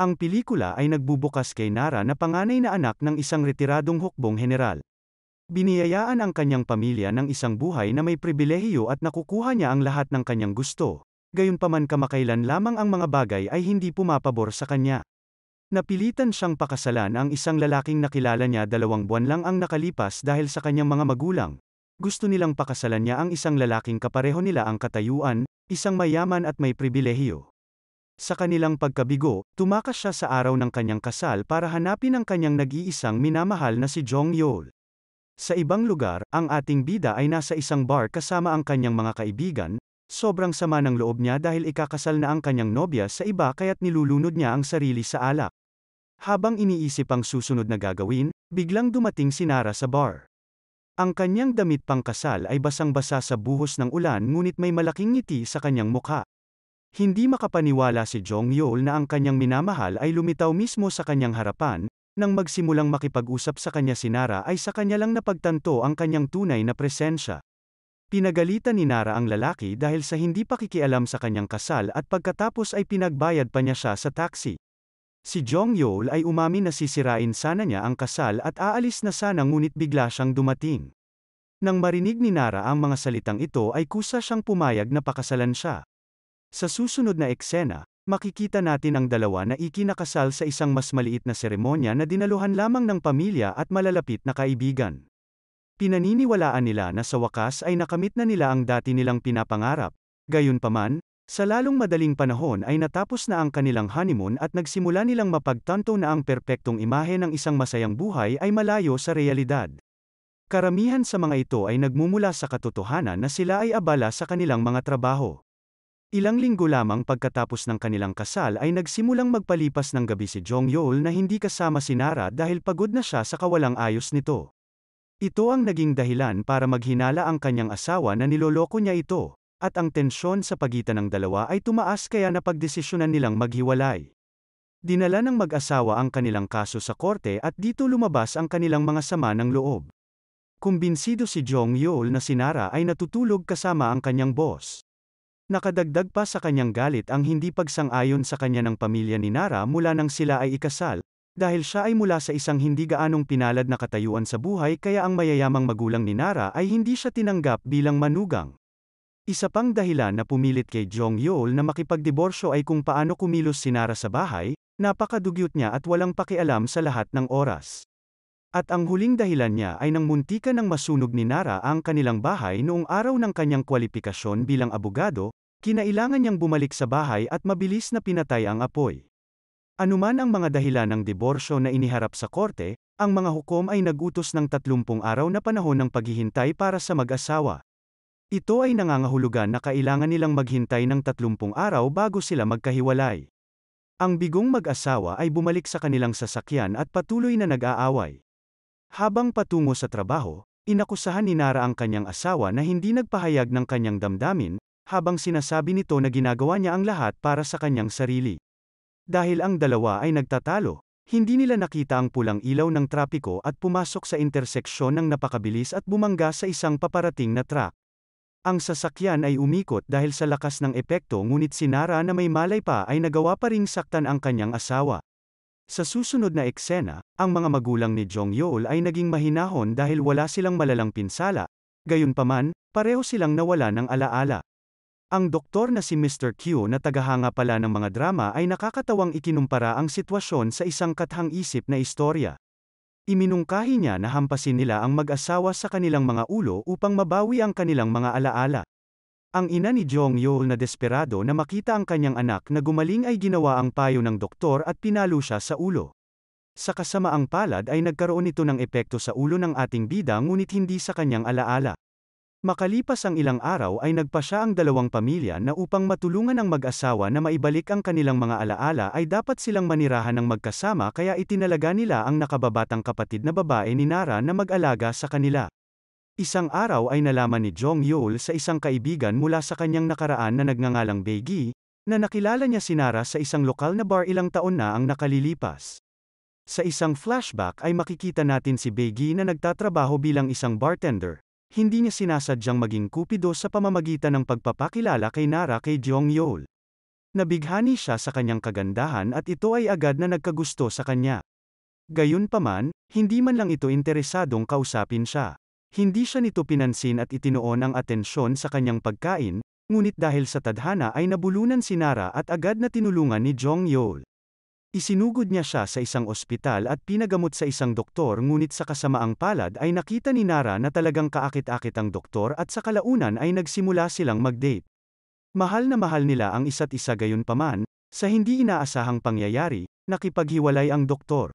Ang pelikula ay nagbubukas kay Nara na panganay na anak ng isang retiradong hukbong general. Biniyayaan ang kanyang pamilya ng isang buhay na may pribilehiyo at nakukuha niya ang lahat ng kanyang gusto. Gayunpaman kamakailan lamang ang mga bagay ay hindi pumapabor sa kanya. Napilitan siyang pakasalan ang isang lalaking nakilala niya dalawang buwan lang ang nakalipas dahil sa kanyang mga magulang. Gusto nilang pakasalan niya ang isang lalaking kapareho nila ang katayuan, isang mayaman at may pribilehiyo. Sa kanilang pagkabigo, tumakas siya sa araw ng kanyang kasal para hanapin ang kanyang nag-iisang minamahal na si Jong Yeol. Sa ibang lugar, ang ating bida ay nasa isang bar kasama ang kanyang mga kaibigan, sobrang sama ng loob niya dahil ikakasal na ang kanyang nobya sa iba kaya't nilulunod niya ang sarili sa alak. Habang iniisip ang susunod na gagawin, biglang dumating si Nara sa bar. Ang kanyang damit pangkasal ay basang-basa sa buhos ng ulan ngunit may malaking ngiti sa kanyang mukha. Hindi makapaniwala si Jong Yeol na ang kanyang minamahal ay lumitaw mismo sa kanyang harapan, nang magsimulang makipag-usap sa kanya si Nara ay sa kanya lang napagtanto ang kanyang tunay na presensya. Pinagalitan ni Nara ang lalaki dahil sa hindi pakikialam sa kanyang kasal at pagkatapos ay pinagbayad pa niya siya sa taxi. Si Jong Yeol ay umamin na sisirain sana niya ang kasal at aalis na sana ngunit bigla siyang dumating. Nang marinig ni Nara ang mga salitang ito ay kusa siyang pumayag na pakasalan siya. Sa susunod na eksena, makikita natin ang dalawa na ikinakasal sa isang mas maliit na seremonya na dinaluhan lamang ng pamilya at malalapit na kaibigan. Pinaniniwalaan nila na sa wakas ay nakamit na nila ang dati nilang pinapangarap, gayunpaman, sa lalong madaling panahon ay natapos na ang kanilang honeymoon at nagsimula nilang mapagtanto na ang perpektong imahe ng isang masayang buhay ay malayo sa realidad. Karamihan sa mga ito ay nagmumula sa katotohanan na sila ay abala sa kanilang mga trabaho. Ilang linggo lamang pagkatapos ng kanilang kasal ay nagsimulang magpalipas ng gabi si Jong Yeol na hindi kasama si Nara dahil pagod na siya sa kawalang ayos nito. Ito ang naging dahilan para maghinala ang kanyang asawa na niloloko niya ito, at ang tensyon sa pagitan ng dalawa ay tumaas kaya napagdesisyonan nilang maghiwalay. Dinala ng mag-asawa ang kanilang kaso sa korte at dito lumabas ang kanilang mga sama ng loob. Kumbinsido si Jong Yeol na si Nara ay natutulog kasama ang kanyang boss. Nakadagdag pa sa kanyang galit ang hindi pagsang-ayon sa kanya ng pamilya ni Nara mula nang sila ay ikasal, dahil siya ay mula sa isang hindi gaanong pinalad na katayuan sa buhay kaya ang mayayamang magulang ni Nara ay hindi siya tinanggap bilang manugang. Isa pang dahilan na pumilit kay Jong Yeol na makipagdiborsyo ay kung paano kumilos si Nara sa bahay, napakadugyot niya at walang pakialam sa lahat ng oras. At ang huling dahilan niya ay nang muntikan ng masunog ni Nara ang kanilang bahay noong araw ng kanyang kwalipikasyon bilang abogado, Kinailangan niyang bumalik sa bahay at mabilis na pinatay ang apoy. Anuman ang mga dahilan ng diborsyo na iniharap sa korte, ang mga hukom ay nagutos ng 30 araw na panahon ng paghihintay para sa mag-asawa. Ito ay nangangahulugan na kailangan nilang maghintay ng 30 araw bago sila magkahiwalay. Ang bigong mag-asawa ay bumalik sa kanilang sasakyan at patuloy na nag-aaway. Habang patungo sa trabaho, inakusahan ni Nara ang kanyang asawa na hindi nagpahayag ng kanyang damdamin, habang sinasabi nito na ginagawa niya ang lahat para sa kanyang sarili. Dahil ang dalawa ay nagtatalo, hindi nila nakita ang pulang ilaw ng trapiko at pumasok sa interseksyon ng napakabilis at bumangga sa isang paparating na truck. Ang sasakyan ay umikot dahil sa lakas ng epekto ngunit si Nara na may malay pa ay nagawa pa ring saktan ang kanyang asawa. Sa susunod na eksena, ang mga magulang ni Jong Yeol ay naging mahinahon dahil wala silang malalang pinsala, gayunpaman, pareho silang nawala ng alaala. Ang doktor na si Mr. Q na tagahanga pala ng mga drama ay nakakatawang ikinumpara ang sitwasyon sa isang kathang isip na istorya. Iminungkahi niya na hampasin nila ang mag-asawa sa kanilang mga ulo upang mabawi ang kanilang mga alaala. Ang ina ni Jong Yeol na desperado na makita ang kanyang anak na gumaling ay ginawa ang payo ng doktor at pinalo siya sa ulo. Sa kasamaang palad ay nagkaroon ito ng epekto sa ulo ng ating bida ngunit hindi sa kanyang alaala. Makalipas ang ilang araw ay nagpa siya ang dalawang pamilya na upang matulungan ang mag-asawa na maibalik ang kanilang mga alaala ay dapat silang manirahan ng magkasama kaya itinalaga nila ang nakababatang kapatid na babae ni Nara na mag-alaga sa kanila. Isang araw ay nalaman ni Jong Yol sa isang kaibigan mula sa kanyang nakaraan na nagngangalang Beigi, na nakilala niya si Nara sa isang lokal na bar ilang taon na ang nakalilipas. Sa isang flashback ay makikita natin si Beigi na nagtatrabaho bilang isang bartender hindi niya sinasadyang maging kupido sa pamamagitan ng pagpapakilala kay Nara kay Jong Yeol. Nabighani siya sa kanyang kagandahan at ito ay agad na nagkagusto sa kanya. Gayunpaman, hindi man lang ito interesadong kausapin siya. Hindi siya nito pinansin at itinoon ang atensyon sa kanyang pagkain, ngunit dahil sa tadhana ay nabulunan si Nara at agad na tinulungan ni Jong Yeol. Isinugod niya siya sa isang ospital at pinagamot sa isang doktor ngunit sa kasamaang palad ay nakita ni Nara na talagang kaakit-akit ang doktor at sa kalaunan ay nagsimula silang mag-date. Mahal na mahal nila ang isa't isa gayon paman, sa hindi inaasahang pangyayari, nakipaghiwalay ang doktor.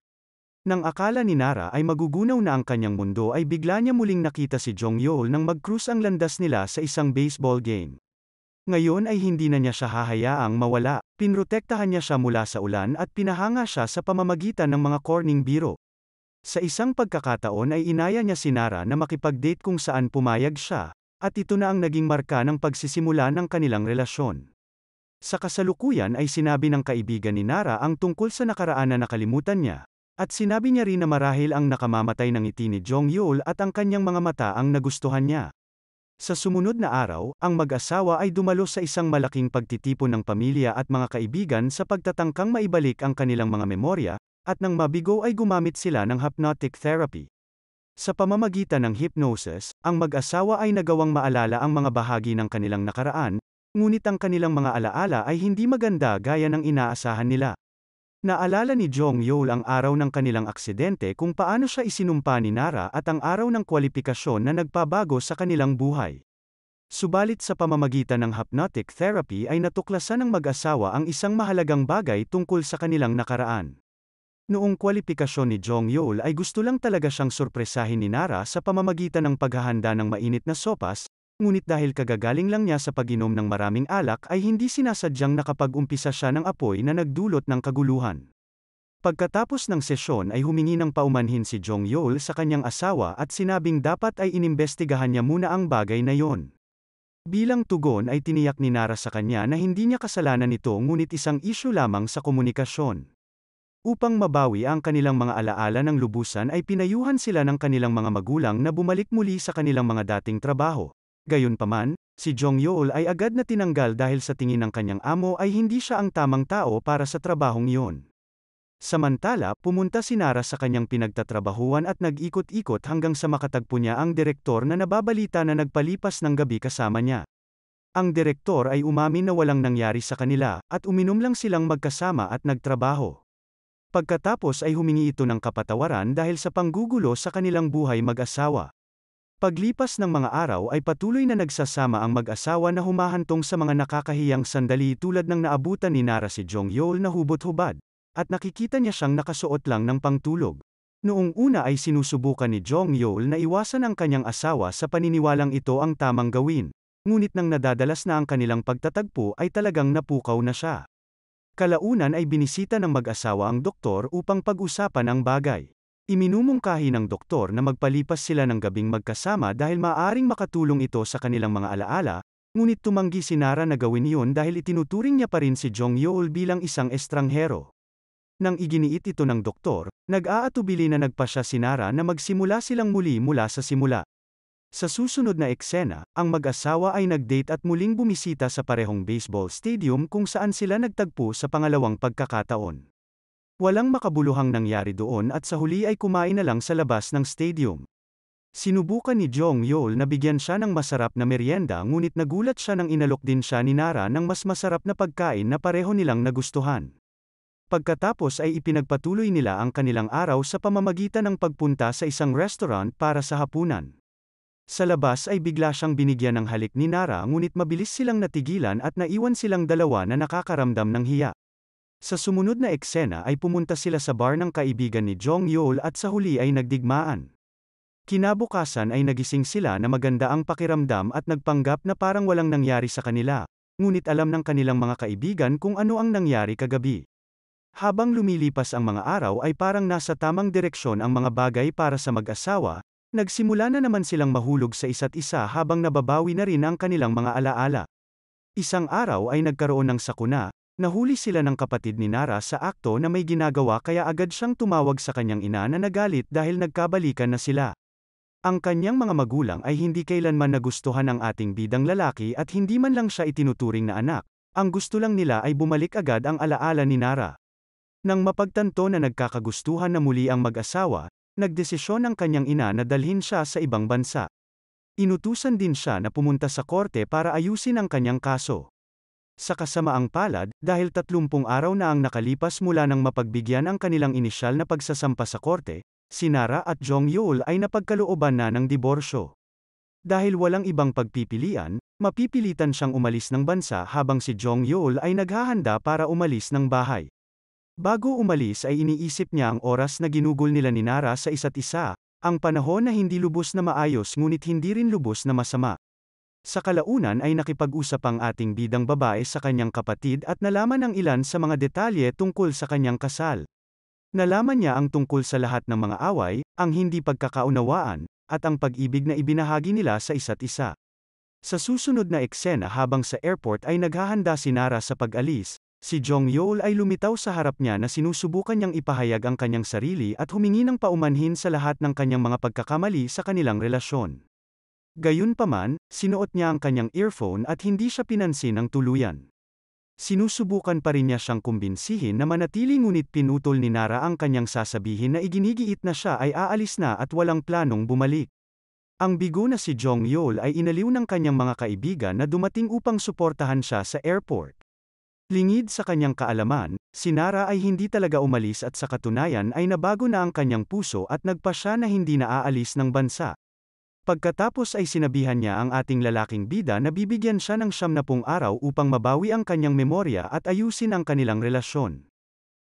Nang akala ni Nara ay magugunaw na ang kanyang mundo ay bigla niya muling nakita si Jong Yeol nang mag-cruise ang landas nila sa isang baseball game. Ngayon ay hindi na niya siya hahayaang mawala. Pinrotektahan niya siya mula sa ulan at pinahanga siya sa pamamagitan ng mga Corning Biro. Sa isang pagkakataon ay inaya niya si Nara na makipag-date kung saan pumayag siya, at ito na ang naging marka ng pagsisimula ng kanilang relasyon. Sa kasalukuyan ay sinabi ng kaibigan ni Nara ang tungkol sa nakaraan na nakalimutan niya, at sinabi niya rin na marahil ang nakamamatay ng itini ni Jong Yul at ang kanyang mga mata ang nagustuhan niya. Sa sumunod na araw, ang mag-asawa ay dumalo sa isang malaking pagtitipon ng pamilya at mga kaibigan sa pagtatangkang maibalik ang kanilang mga memorya, at nang mabigo ay gumamit sila ng hypnotic therapy. Sa pamamagitan ng hypnosis, ang mag-asawa ay nagawang maalala ang mga bahagi ng kanilang nakaraan, ngunit ang kanilang mga alaala ay hindi maganda gaya ng inaasahan nila. Naalala ni Jong Yol ang araw ng kanilang aksidente kung paano siya isinumpa ni Nara at ang araw ng kwalipikasyon na nagpabago sa kanilang buhay. Subalit sa pamamagitan ng hypnotic therapy ay natuklasan ng mag-asawa ang isang mahalagang bagay tungkol sa kanilang nakaraan. Noong kwalipikasyon ni Jong Yol ay gusto lang talaga siyang surpresahin ni Nara sa pamamagitan ng paghahanda ng mainit na sopas, ngunit dahil kagagaling lang niya sa paginom ng maraming alak ay hindi sinasadyang nakapag-umpisa siya ng apoy na nagdulot ng kaguluhan. Pagkatapos ng sesyon ay humingi ng paumanhin si Jong Yol sa kanyang asawa at sinabing dapat ay inimbestigahan niya muna ang bagay na yon. Bilang tugon ay tiniyak ni Nara sa kanya na hindi niya kasalanan ito ngunit isang isyu lamang sa komunikasyon. Upang mabawi ang kanilang mga alaala ng lubusan ay pinayuhan sila ng kanilang mga magulang na bumalik muli sa kanilang mga dating trabaho, Gayunpaman, si Jong Yeol ay agad na tinanggal dahil sa tingin ng kanyang amo ay hindi siya ang tamang tao para sa trabahong iyon. Samantala, pumunta si Nara sa kanyang pinagtatrabahuan at nag-ikot-ikot hanggang sa makatagpo niya ang direktor na nababalita na nagpalipas ng gabi kasama niya. Ang direktor ay umamin na walang nangyari sa kanila, at uminom lang silang magkasama at nagtrabaho. Pagkatapos ay humingi ito ng kapatawaran dahil sa panggugulo sa kanilang buhay mag-asawa. Paglipas ng mga araw ay patuloy na nagsasama ang mag-asawa na humahantong sa mga nakakahiyang sandali tulad ng naabutan ni Nara si Jong Yeol na hubot-hubad, at nakikita niya siyang nakasuot lang ng pangtulog. Noong una ay sinusubukan ni Jong Yeol na iwasan ang kanyang asawa sa paniniwalang ito ang tamang gawin, ngunit nang nadadalas na ang kanilang pagtatagpo ay talagang napukaw na siya. Kalaunan ay binisita ng mag-asawa ang doktor upang pag-usapan ang bagay. Iminumungkahi ng doktor na magpalipas sila ng gabing magkasama dahil maaring makatulong ito sa kanilang mga alaala, ngunit tumanggi si Nara na gawin iyon dahil itinuturing niya pa rin si Jong Yeol bilang isang estranghero. Nang iginiit ito ng doktor, nag-aatubili na nagpa siya si Nara na magsimula silang muli mula sa simula. Sa susunod na eksena, ang mag-asawa ay nag-date at muling bumisita sa parehong baseball stadium kung saan sila nagtagpo sa pangalawang pagkakataon. Walang makabuluhang nangyari doon at sa huli ay kumain na lang sa labas ng stadium. Sinubukan ni Jong Yol na bigyan siya ng masarap na merienda ngunit nagulat siya nang inalok din siya ni Nara ng mas masarap na pagkain na pareho nilang nagustuhan. Pagkatapos ay ipinagpatuloy nila ang kanilang araw sa pamamagitan ng pagpunta sa isang restaurant para sa hapunan. Sa labas ay bigla siyang binigyan ng halik ni Nara ngunit mabilis silang natigilan at naiwan silang dalawa na nakakaramdam ng hiya. Sa sumunod na eksena ay pumunta sila sa bar ng kaibigan ni Jong Yol at sa huli ay nagdigmaan. Kinabukasan ay nagising sila na maganda ang pakiramdam at nagpanggap na parang walang nangyari sa kanila, ngunit alam ng kanilang mga kaibigan kung ano ang nangyari kagabi. Habang lumilipas ang mga araw ay parang nasa tamang direksyon ang mga bagay para sa mag-asawa, nagsimula na naman silang mahulog sa isa't isa habang nababawi na rin ang kanilang mga alaala. Isang araw ay nagkaroon ng sakuna, Nahuli sila ng kapatid ni Nara sa akto na may ginagawa kaya agad siyang tumawag sa kanyang ina na nagalit dahil nagkabalikan na sila. Ang kanyang mga magulang ay hindi kailanman nagustuhan ang ating bidang lalaki at hindi man lang siya itinuturing na anak, ang gusto lang nila ay bumalik agad ang alaala ni Nara. Nang mapagtanto na nagkakagustuhan na muli ang mag-asawa, nagdesisyon ang kanyang ina na dalhin siya sa ibang bansa. Inutusan din siya na pumunta sa korte para ayusin ang kanyang kaso. Sa kasamaang palad, dahil 30 araw na ang nakalipas mula nang mapagbigyan ang kanilang inisyal na pagsasampa sa korte, si Nara at Jong Yul ay napagkalooban na ng diborsyo. Dahil walang ibang pagpipilian, mapipilitan siyang umalis ng bansa habang si Jong Yul ay naghahanda para umalis ng bahay. Bago umalis ay iniisip niya ang oras na ginugol nila ni Nara sa isa't isa, ang panahon na hindi lubos na maayos ngunit hindi rin lubos na masama. Sa kalaunan ay nakipag-usap ang ating bidang babae sa kanyang kapatid at nalaman ang ilan sa mga detalye tungkol sa kanyang kasal. Nalaman niya ang tungkol sa lahat ng mga away, ang hindi pagkakaunawaan, at ang pag-ibig na ibinahagi nila sa isa't isa. Sa susunod na eksena habang sa airport ay naghahanda si Nara sa pag-alis, si Jong Yeol ay lumitaw sa harap niya na sinusubukan niyang ipahayag ang kanyang sarili at humingi ng paumanhin sa lahat ng kanyang mga pagkakamali sa kanilang relasyon. Gayunpaman, sinuot niya ang kanyang earphone at hindi siya pinansin ng tuluyan. Sinusubukan pa rin niya siyang kumbinsihin na manatili ngunit pinutol ni Nara ang kanyang sasabihin na iginigiit na siya ay aalis na at walang planong bumalik. Ang bigo na si Jong Yol ay inaliw ng kanyang mga kaibigan na dumating upang suportahan siya sa airport. Lingid sa kanyang kaalaman, si Nara ay hindi talaga umalis at sa katunayan ay nabago na ang kanyang puso at nagpa siya na hindi na aalis ng bansa. Pagkatapos ay sinabihan niya ang ating lalaking bida na bibigyan siya ng siyam na pung araw upang mabawi ang kanyang memorya at ayusin ang kanilang relasyon.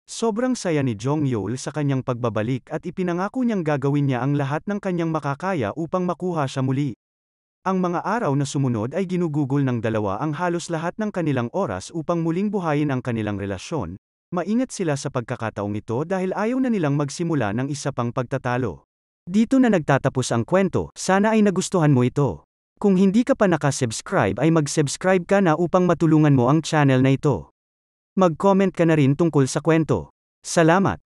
Sobrang saya ni Jong Yol sa kanyang pagbabalik at ipinangako niyang gagawin niya ang lahat ng kanyang makakaya upang makuha siya muli. Ang mga araw na sumunod ay ginugugol ng dalawa ang halos lahat ng kanilang oras upang muling buhayin ang kanilang relasyon. Maingat sila sa pagkakataong ito dahil ayaw na nilang magsimula ng isa pang pagtatalo. Dito na nagtatapos ang kwento, sana ay nagustuhan mo ito. Kung hindi ka pa nakasubscribe ay mag-subscribe ka na upang matulungan mo ang channel na ito. Mag-comment ka na rin tungkol sa kwento. Salamat!